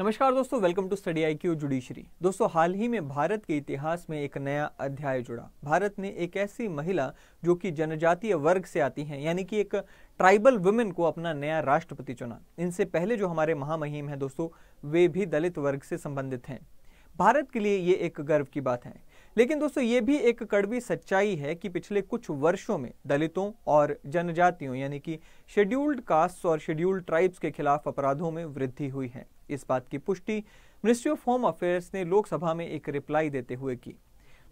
नमस्कार दोस्तों welcome to study I Q judiciary दोस्तों हाल ही में भारत के इतिहास में एक नया अध्याय जुड़ा भारत ने एक ऐसी महिला जो कि जनजातीय वर्ग से आती हैं यानी कि एक ट्राइबल वुमेन को अपना नया राष्ट्रपति चुना इनसे पहले जो हमारे महामहिम हैं दोस्तों वे भी दलित वर्ग से संबंधित हैं भारत के लिए ये एक गर्व की बात है लेकिन दोस्तों ये भी एक कड़वी सच्चाई है कि पिछले कुछ वर्षों में दलितों और जनजातियों यानी कि शेड्यूल्ड कास्ट और शेड्यूल्ड ट्राइब्स के खिलाफ अपराधों में वृद्धि हुई है इस बात की पुष्टि मिनिस्ट्री ऑफ होम अफेयर्स ने लोकसभा में एक रिप्लाई देते हुए की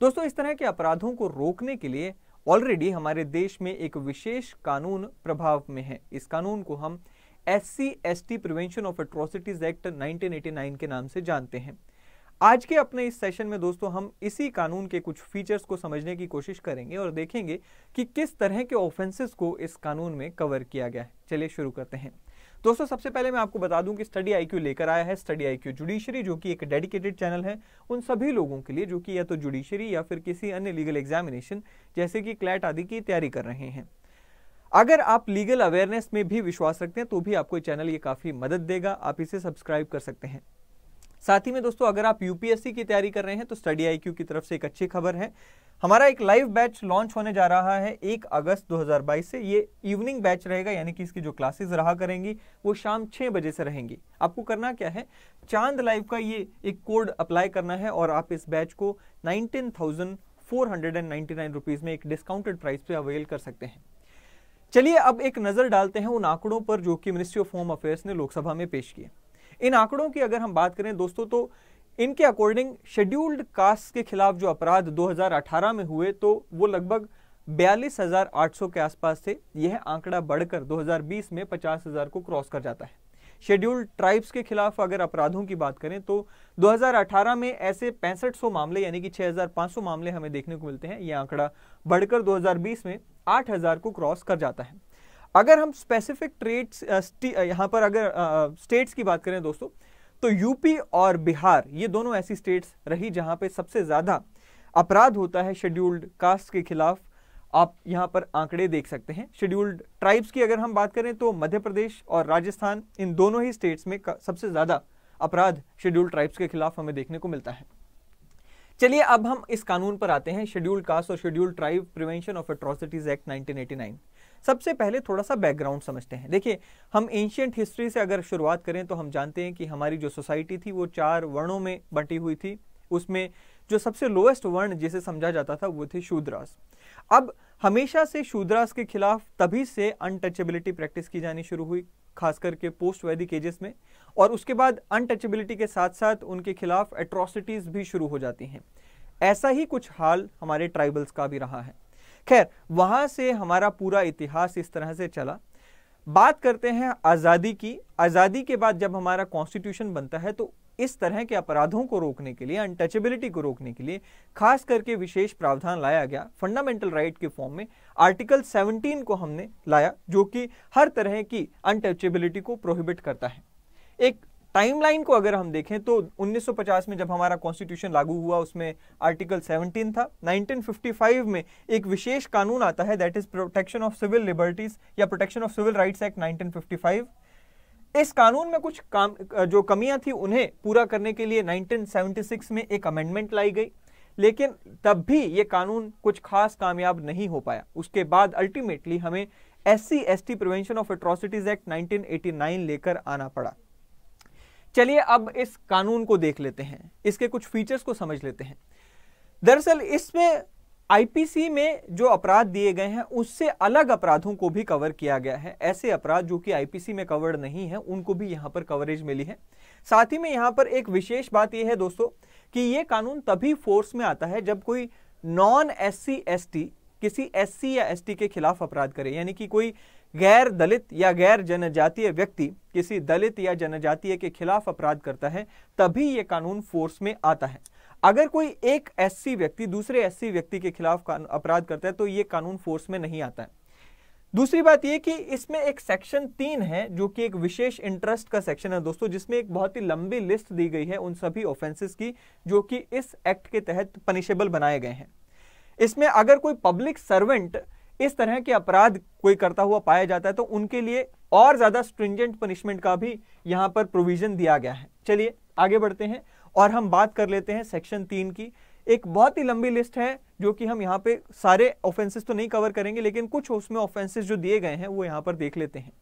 दोस्तों इस तरह के अपराधों को रोकने के लिए ऑलरेडी हमारे देश में एक विशेष कानून प्रभाव में है इस कानून को हम S C S T prevention of atrocities act 1989 के नाम से जानते हैं आज के अपने इस सेशन में दोस्तों हम इसी कानून के कुछ फीचर्स को समझने की कोशिश करेंगे और देखेंगे कि किस तरह के ऑफेंसेस को इस कानून में कवर किया गया है चलिए शुरू करते हैं दोस्तों सबसे पहले मैं आपको बता दूं कि स्टडी आईक्यू लेकर आया है स्टडी आईक्यू जुडिशरी जो कि एक डेडिकेटेड चैनल है उन सभी लोगों के लिए जो कि या तो जुडिशरी या फिर किसी अन्य लीगल एग्जामिनेशन जैसे कि क्लैट आदि की तैयारी कर रहे हैं अगर आप लीगल अवेयरनेस में भी विश्वास रखते हैं तो भी आपको चैनल ये काफ़ी मदद देगा आप इसे सब्सक्राइब कर सकते हैं साथ ही में दोस्तों अगर आप यूपीएससी की तैयारी कर रहे हैं तो स्टडी आईक्यू की तरफ से एक अच्छी खबर है हमारा एक लाइव बैच लॉन्च होने जा रहा है एक अगस्त 2022 से ये इवनिंग बैच रहेगा यानी कि इसकी जो क्लासेस रहा करेंगी वो शाम छः बजे से रहेंगी आपको करना क्या है चांद लाइव का ये एक कोड अप्लाई करना है और आप इस बैच को nineteen thousand four hundred and ninety nine rupees में एक डिस्काउंटेड प्राइस पे अवेल कर सकते हैं चलिए अब एक नज़र डालते हैं उन आंकड़ों पर जो कि मिनिस्ट्री ऑफ होम अफेयर्स ने लोकसभा में पेश किए इन आंकड़ों की अगर हम बात करें दोस्तों तो इनके अकॉर्डिंग शेड्यूल्ड कास्ट के खिलाफ जो अपराध 2018 में हुए तो वो लगभग 42,800 के आसपास थे यह आंकड़ा बढ़कर 2020 में 50,000 को क्रॉस कर जाता है शेड्यूल्ड ट्राइब्स के खिलाफ अगर अपराधों की बात करें तो 2018 में ऐसे पैंसठ मामले यानी कि 6,500 मामले हमें देखने को मिलते हैं यह आंकड़ा बढ़कर 2020 में 8,000 को क्रॉस कर जाता है अगर हम स्पेसिफिक ट्रेड्स uh, uh, यहाँ पर अगर स्टेट्स uh, की बात करें दोस्तों तो यूपी और बिहार ये दोनों ऐसी स्टेट्स रही जहाँ पे सबसे ज़्यादा अपराध होता है शेड्यूल्ड कास्ट के खिलाफ आप यहाँ पर आंकड़े देख सकते हैं शेड्यूल्ड ट्राइब्स की अगर हम बात करें तो मध्य प्रदेश और राजस्थान इन दोनों ही स्टेट्स में सबसे ज़्यादा अपराध शेड्यूल्ड ट्राइब्स के खिलाफ हमें देखने को मिलता है चलिए अब हम इस कानून पर आते हैं शेड्यूल्ड कास्ट और scheduled tribe prevention of atrocities act 1989 सबसे पहले थोड़ा सा बैकग्राउंड समझते हैं देखिए हम एंशियंट हिस्ट्री से अगर शुरुआत करें तो हम जानते हैं कि हमारी जो सोसाइटी थी वो चार वर्णों में बंटी हुई थी उसमें जो सबसे लोएस्ट वर्ण जिसे समझा जाता था वो थे शूद्रास अब हमेशा से शूद्रास के खिलाफ तभी से अनटचेबिलिटी प्रैक्टिस की जानी शुरू हुई खास करके पोस्ट वैदिक एजेस में और उसके बाद अनटचेबिलिटी के साथ साथ उनके खिलाफ एट्रोसिटीज भी शुरू हो जाती हैं ऐसा ही कुछ हाल हमारे ट्राइबल्स का भी रहा है खैर वहां से हमारा पूरा इतिहास इस तरह से चला बात करते हैं आज़ादी की आज़ादी के बाद जब हमारा कॉन्स्टिट्यूशन बनता है तो इस तरह के अपराधों को रोकने के लिए अनटचेबिलिटी को रोकने के लिए खास करके विशेष प्रावधान लाया गया फंडामेंटल राइट के फॉर्म में आर्टिकल 17 को हमने लाया जो कि हर तरह की अनटचेबिलिटी को प्रोहिबिट करता है एक टाइमलाइन को अगर हम देखें तो 1950 में जब हमारा कॉन्स्टिट्यूशन लागू हुआ उसमें आर्टिकल 17 था 1955 में एक विशेष कानून आता है that is protection of civil liberties या protection of civil rights act 1955 इस कानून में कुछ काम जो कमियां थी उन्हें पूरा करने के लिए 1976 में एक अमेंडमेंट लाई गई लेकिन तब भी ये कानून कुछ खास कामयाब नहीं हो पाया उसके बाद अल्टीमेटली हमें S C S T prevention of atrocities act 1989 लेकर आना पड़ा चलिए अब इस कानून को देख लेते हैं इसके कुछ फीचर्स को समझ लेते हैं दरअसल इसमें आईपीसी में जो अपराध दिए गए हैं उससे अलग अपराधों को भी कवर किया गया है ऐसे अपराध जो कि आईपीसी में कवर्ड नहीं है उनको भी यहाँ पर कवरेज मिली है साथ ही में यहाँ पर एक विशेष बात यह है दोस्तों कि ये कानून तभी फोर्स में आता है जब कोई नॉन एस सी किसी एस या एस के खिलाफ अपराध करे यानी कि कोई गैर दलित या गैर जनजातीय व्यक्ति किसी दलित या जनजातीय के खिलाफ अपराध करता है तभी यह कानून फोर्स में आता है अगर कोई एक एससी व्यक्ति दूसरे एससी व्यक्ति के खिलाफ अपराध करता है तो ये कानून फोर्स में नहीं आता है दूसरी बात यह कि इसमें एक सेक्शन तीन है जो कि एक विशेष इंटरेस्ट का सेक्शन है दोस्तों जिसमें एक बहुत ही लंबी लिस्ट दी गई है उन सभी ऑफेंसेस की जो कि इस एक्ट के तहत पनिशेबल बनाए गए हैं इसमें अगर कोई पब्लिक सर्वेंट इस तरह के अपराध कोई करता हुआ पाया जाता है तो उनके लिए और ज्यादा स्ट्रिंजेंट पनिशमेंट का भी यहां पर प्रोविजन दिया गया है चलिए आगे बढ़ते हैं और हम बात कर लेते हैं सेक्शन तीन की एक बहुत ही लंबी लिस्ट है जो कि हम यहाँ पे सारे ऑफेंसेस तो नहीं कवर करेंगे लेकिन कुछ उसमें ऑफेंसेस जो दिए गए हैं वो यहाँ पर देख लेते हैं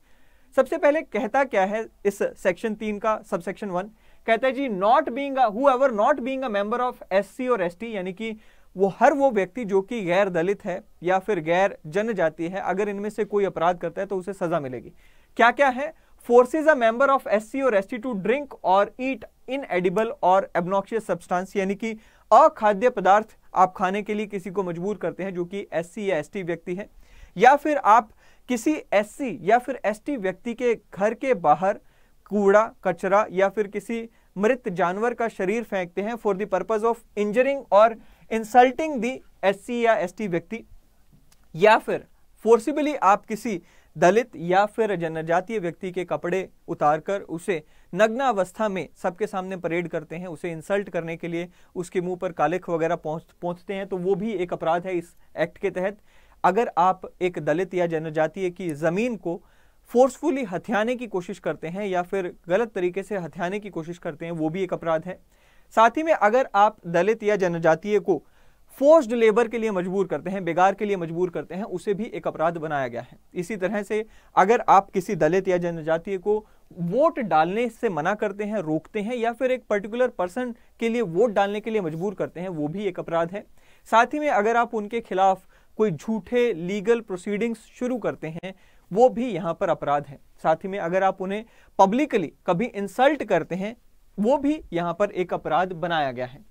सबसे पहले कहता क्या है इस सेक्शन तीन का सब सेक्शन वन कहता है जी not being who not being a member of SC और एसटी यानी कि वो हर वो व्यक्ति जो कि गैर दलित है या फिर गैर जनजाति है अगर इनमें से कोई अपराध करता है तो उसे सजा मिलेगी क्या क्या है forces a member of S और एस टू ड्रिंक और ईट इन एडिबल और एबनॉक्शियस सब्सटेंस यानी कि अखाद्य पदार्थ आप खाने के लिए किसी को मजबूर करते हैं जो कि एस या एस व्यक्ति है या फिर आप किसी एस या फिर एस व्यक्ति के घर के बाहर कूड़ा कचरा या फिर किसी मृत जानवर का शरीर फेंकते हैं for the purpose of injuring और इंसल्टिंग दी एस या एस व्यक्ति या फिर फोर्सिबली आप किसी दलित या फिर जनजातीय व्यक्ति के कपड़े उतारकर उसे नग्न अवस्था में सबके सामने परेड करते हैं उसे इंसल्ट करने के लिए उसके मुंह पर कालिख वगैरह पहुंच पहुंचते हैं तो वो भी एक अपराध है इस एक्ट के तहत अगर आप एक दलित या जनजातीय की ज़मीन को फोर्सफुली हथियाने की कोशिश करते हैं या फिर गलत तरीके से हथियाने की कोशिश करते हैं वो भी एक अपराध है साथ ही में अगर आप दलित या जनजातीय को फोर्स्ड लेबर के लिए मजबूर करते हैं बेगार के लिए मजबूर करते हैं उसे भी एक अपराध बनाया गया है इसी तरह से अगर आप किसी दलित या जनजातीय को वोट डालने से मना करते हैं रोकते हैं या फिर एक पर्टिकुलर पर्सन के लिए वोट डालने के लिए मजबूर करते हैं वो भी एक अपराध है साथ ही में अगर आप उनके खिलाफ कोई झूठे लीगल प्रोसीडिंग्स शुरू करते हैं वो भी यहाँ पर अपराध है साथ ही में अगर आप उन्हें पब्लिकली कभी इंसल्ट करते हैं वो भी यहां पर एक अपराध बनाया गया है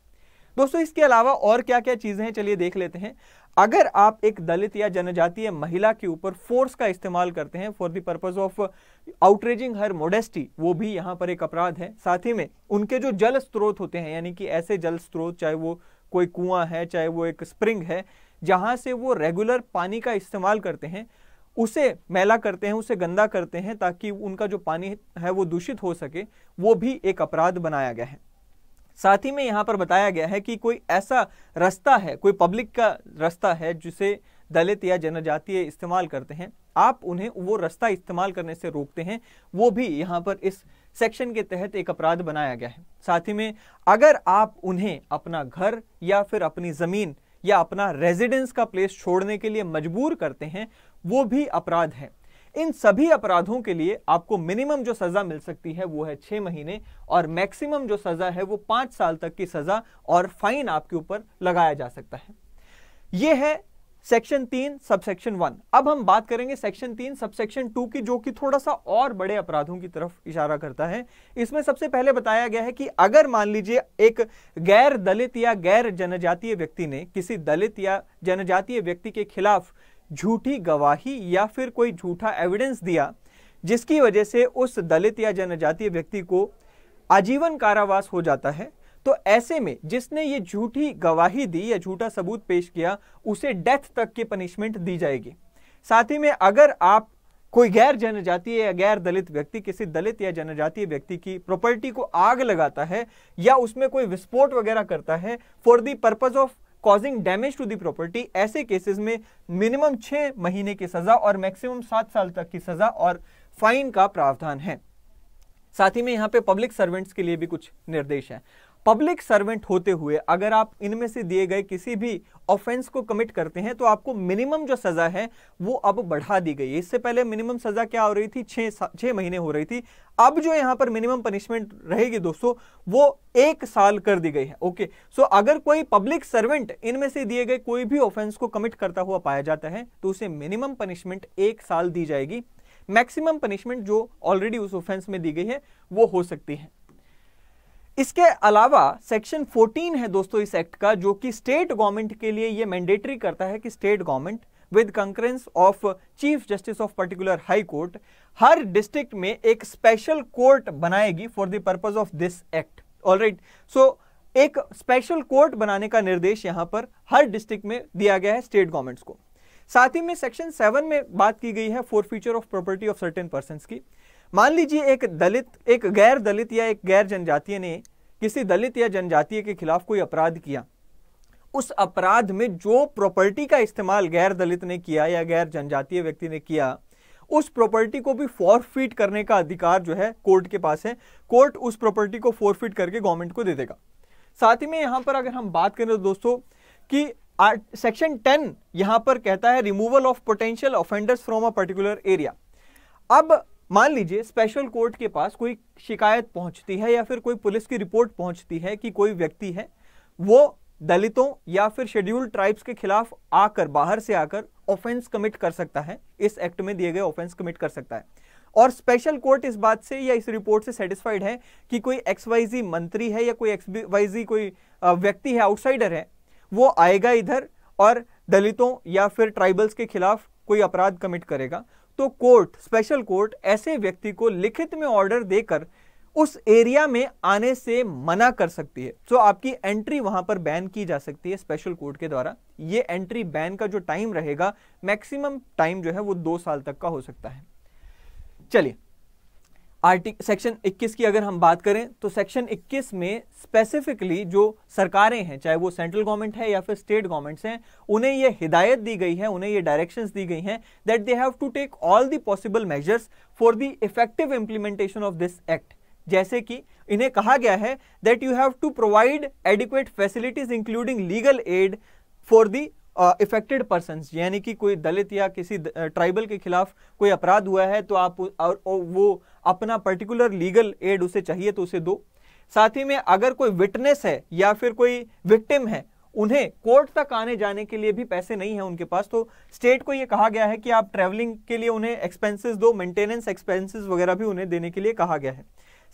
दोस्तों इसके अलावा और क्या क्या चीज़ें हैं चलिए देख लेते हैं अगर आप एक दलित या जनजातीय महिला के ऊपर फोर्स का इस्तेमाल करते हैं for the purpose of outraging her modesty वो भी यहां पर एक अपराध है साथ ही में उनके जो जल स्रोत होते हैं यानी कि ऐसे जल स्रोत चाहे वो कोई कुआं है चाहे वो एक स्प्रिंग है जहां से वो रेगुलर पानी का इस्तेमाल करते हैं उसे मैला करते हैं उसे गंदा करते हैं ताकि उनका जो पानी है वो दूषित हो सके वो भी एक अपराध बनाया गया है साथ ही में यहाँ पर बताया गया है कि कोई ऐसा रास्ता है कोई पब्लिक का रास्ता है जिसे दलित या जनजातीय इस्तेमाल करते हैं आप उन्हें वो रास्ता इस्तेमाल करने से रोकते हैं वो भी यहाँ पर इस सेक्शन के तहत एक अपराध बनाया गया है साथ ही में अगर आप उन्हें अपना घर या फिर अपनी ज़मीन या अपना रेजिडेंस का प्लेस छोड़ने के लिए मजबूर करते हैं वो भी अपराध है इन सभी अपराधों के लिए आपको मिनिमम जो सजा मिल सकती है वो है छह महीने और मैक्सिमम जो सजा है वो पांच साल तक की सजा और फाइन आपके ऊपर लगाया जा सकता है यह है सेक्शन तीन सबसेक्शन वन अब हम बात करेंगे सेक्शन तीन सबसेक्शन टू की जो कि थोड़ा सा और बड़े अपराधों की तरफ इशारा करता है इसमें सबसे पहले बताया गया है कि अगर मान लीजिए एक गैर दलित या गैर जनजातीय व्यक्ति ने किसी दलित या जनजातीय व्यक्ति के खिलाफ झूठी गवाही या फिर कोई झूठा एविडेंस दिया जिसकी वजह से उस दलित या जनजातीय व्यक्ति को आजीवन कारावास हो जाता है तो ऐसे में जिसने ये झूठी गवाही दी या झूठा सबूत पेश किया उसे डेथ तक की पनिशमेंट दी जाएगी साथ ही में अगर आप कोई गैर जनजातीय या गैर दलित व्यक्ति किसी दलित या जनजातीय व्यक्ति की प्रॉपर्टी को आग लगाता है या उसमें कोई विस्फोट वगैरह करता है for the purpose of causing damage to the property ऐसे केसेस में मिनिमम छह महीने की सज़ा और मैक्सिमम सात साल तक की सज़ा और फाइन का प्रावधान है साथ ही में यहाँ पे पब्लिक सर्वेंट्स के लिए भी कुछ निर्देश हैं पब्लिक सर्वेंट होते हुए अगर आप इनमें से दिए गए किसी भी ऑफेंस को कमिट करते हैं तो आपको मिनिमम जो सज़ा है वो अब बढ़ा दी गई है इससे पहले मिनिमम सज़ा क्या हो रही थी छे महीने हो रही थी अब जो यहां पर मिनिमम पनिशमेंट रहेगी दोस्तों वो एक साल कर दी गई है ओके सो अगर कोई पब्लिक सर्वेंट इनमें से दिए गए कोई भी ऑफेंस को कमिट करता हुआ पाया जाता है तो उसे मिनिमम पनिशमेंट एक साल दी जाएगी मैक्सिमम पनिशमेंट जो ऑलरेडी उस ऑफेंस में दी गई है वो हो सकती है इसके अलावा सेक्शन 14 है दोस्तों इस एक्ट का जो कि स्टेट गवर्नमेंट के लिए यह मैंडेटरी करता है कि state government with concurrence of chief justice of particular high court हर डिस्ट्रिक्ट में एक स्पेशल कोर्ट बनाएगी for the purpose of this act alright so एक स्पेशल कोर्ट बनाने का निर्देश यहां पर हर डिस्ट्रिक्ट में दिया गया है स्टेट गवर्नमेंट्स को साथ ही में सेक्शन सेवन में बात की गई है forfeiture of property of certain person की मान लीजिए एक दलित एक गैर दलित या एक गैर जनजातीय ने किसी दलित या जनजातीय के खिलाफ कोई अपराध किया उस अपराध में जो प्रॉपर्टी का इस्तेमाल गैर दलित ने किया या गैर जनजातीय व्यक्ति ने किया उस प्रॉपर्टी को भी फॉरफिट करने का अधिकार जो है कोर्ट के पास है कोर्ट उस प्रॉपर्टी को फॉरफिट करके गवर्नमेंट को दे देगा साथ ही में यहां पर अगर हम बात करें तो दोस्तों कि सेक्शन टेन यहां पर कहता है removal of potential offenders from a particular area अब मान लीजिए स्पेशल कोर्ट के पास कोई शिकायत पहुंचती है या फिर कोई पुलिस की रिपोर्ट पहुंचती है कि कोई व्यक्ति है वो दलितों या फिर शेड्यूल्ड ट्राइब्स के खिलाफ आकर बाहर से आकर ऑफेंस कमिट कर सकता है इस एक्ट में दिए गए ऑफेंस कमिट कर सकता है और स्पेशल कोर्ट इस बात से या इस रिपोर्ट से सेटिस्फाइड है कि कोई एक्स वाई जी मंत्री है या कोई एक्स वाई जी कोई व्यक्ति है आउटसाइडर है वो आएगा इधर और दलितों या फिर ट्राइबल्स के खिलाफ कोई अपराध कमिट करेगा तो कोर्ट स्पेशल कोर्ट ऐसे व्यक्ति को लिखित में ऑर्डर देकर उस एरिया में आने से मना कर सकती है तो आपकी एंट्री वहां पर बैन की जा सकती है स्पेशल कोर्ट के द्वारा ये एंट्री बैन का जो टाइम रहेगा मैक्सिमम टाइम जो है वो दो साल तक का हो सकता है चलिए आर्टिक सेक्शन 21 की अगर हम बात करें तो सेक्शन 21 में स्पेसिफिकली जो सरकारें हैं चाहे वो सेंट्रल गवर्नमेंट है या फिर स्टेट गवर्नमेंट्स हैं उन्हें ये हिदायत दी गई है उन्हें ये डायरेक्शंस दी गई हैं that they have to take all the possible measures for the effective implementation of this act जैसे कि इन्हें कहा गया है that you have to provide adequate facilities including legal aid for the affected person यानी कि कोई दलित या किसी ट्राइबल के खिलाफ कोई अपराध हुआ है तो आप और, और वो अपना पर्टिकुलर लीगल एड उसे चाहिए तो उसे दो साथ ही में अगर कोई विटनेस है या फिर कोई विक्टिम है उन्हें कोर्ट तक आने जाने के लिए भी पैसे नहीं है उनके पास तो स्टेट को यह कहा गया है कि आप ट्रेवलिंग के लिए उन्हें एक्सपेंसेस दो मेंटेनेंस एक्सपेंसेस वगैरह भी उन्हें देने के लिए कहा गया है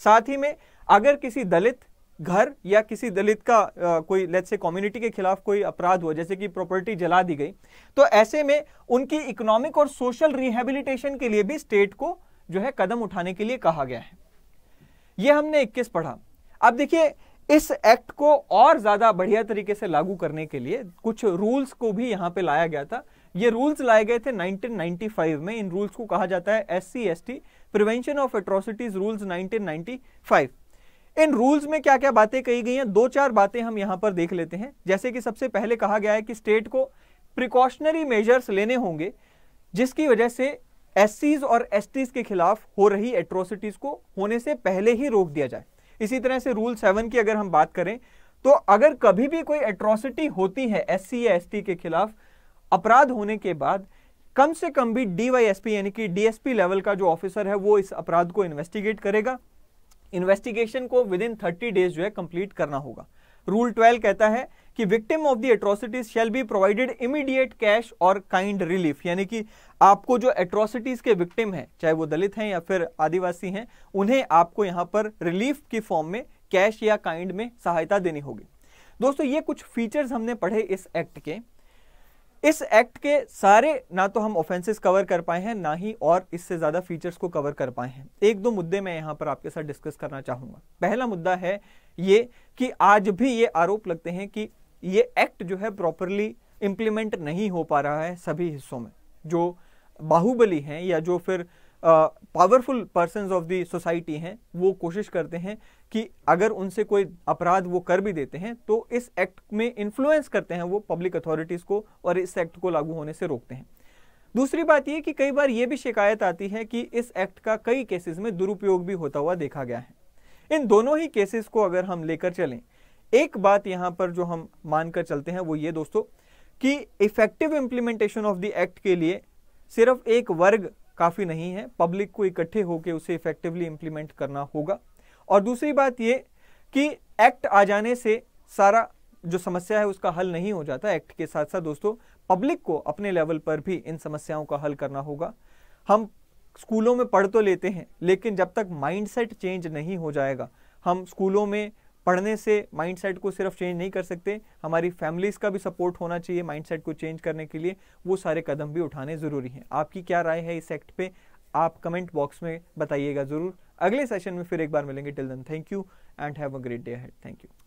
साथ ही में अगर किसी दलित घर या किसी दलित का आ, कोई लेट से कम्युनिटी के खिलाफ कोई अपराध हुआ जैसे कि प्रॉपर्टी जला दी गई तो ऐसे में उनकी इकोनॉमिक और सोशल रिहेबिलिटेशन के लिए भी स्टेट को जो है कदम उठाने के लिए कहा गया है यह हमने 21 पढ़ा अब देखिए इस एक्ट को और ज़्यादा बढ़िया तरीके से लागू करने के लिए कुछ रूल्स को भी यहाँ पे लाया गया था ये रूल्स लाए गए थे 1995 में इन रूल्स को कहा जाता है S C S T prevention of atrocities rules 1995 इन रूल्स में क्या क्या बातें कही गई हैं दो चार बातें हम यहां पर देख लेते हैं जैसे कि सबसे पहले कहा गया है कि स्टेट को प्रिकॉशनरी मेजर्स लेने होंगे जिसकी वजह से एस और एस के खिलाफ हो रही एट्रोसिटीज़ को होने से पहले ही रोक दिया जाए इसी तरह से रूल सेवन की अगर हम बात करें तो अगर कभी भी कोई एट्रोसिटी होती है एस या एस के खिलाफ अपराध होने के बाद कम से कम भी डीवाईएसपी यानी कि डीएसपी लेवल का जो ऑफिसर है वो इस अपराध को इन्वेस्टिगेट करेगा इन्वेस्टिगेशन को विद इन थर्टी डेज जो है कंप्लीट करना होगा रूल ट्वेल्व कहता है कि victim of the atrocities shall be provided immediate cash और काइंड रिलीफ यानी कि आपको जो एट्रोसिटीज के विक्टिम हैं चाहे वो दलित हैं या फिर आदिवासी हैं उन्हें आपको यहाँ पर रिलीफ की फॉर्म में कैश या काइंड में सहायता देनी होगी दोस्तों ये कुछ फीचर्स हमने पढ़े इस एक्ट के इस एक्ट के सारे ना तो हम ऑफेंसेस कवर कर पाए हैं ना ही और इससे ज़्यादा फीचर्स को कवर कर पाए हैं एक दो मुद्दे मैं यहां पर आपके साथ डिस्कस करना चाहूंगा पहला मुद्दा है ये कि आज भी ये आरोप लगते हैं कि ये एक्ट जो है प्रॉपरली इंप्लीमेंट नहीं हो पा रहा है सभी हिस्सों में जो बाहुबली हैं या जो फिर powerful person of the society हैं वो कोशिश करते हैं कि अगर उनसे कोई अपराध वो कर भी देते हैं तो इस एक्ट में इन्फ्लुएंस करते हैं वो पब्लिक अथॉरिटीज़ को और इस एक्ट को लागू होने से रोकते हैं दूसरी बात ये कि कई बार ये भी शिकायत आती है कि इस एक्ट का कई केसेस में दुरुपयोग भी होता हुआ देखा गया है इन दोनों ही केसेस को अगर हम लेकर चलें एक बात यहाँ पर जो हम मानकर चलते हैं वो ये दोस्तों कि effective implementation of the act के लिए सिर्फ एक वर्ग काफ़ी नहीं है पब्लिक को इकट्ठे होकर उसे इफेक्टिवली इम्प्लीमेंट करना होगा और दूसरी बात ये कि एक्ट आ जाने से सारा जो समस्या है उसका हल नहीं हो जाता एक्ट के साथ साथ दोस्तों पब्लिक को अपने लेवल पर भी इन समस्याओं का हल करना होगा हम स्कूलों में पढ़ तो लेते हैं लेकिन जब तक माइंडसेट चेंज नहीं हो जाएगा हम स्कूलों में पढ़ने से माइंडसेट को सिर्फ चेंज नहीं कर सकते हमारी फैमिलीज़ का भी सपोर्ट होना चाहिए माइंडसेट को चेंज करने के लिए वो सारे कदम भी उठाने ज़रूरी हैं आपकी क्या राय है इस एक्ट पे आप कमेंट बॉक्स में बताइएगा ज़रूर अगले सेशन में फिर एक बार मिलेंगे till then thank you and have a great day ahead thank you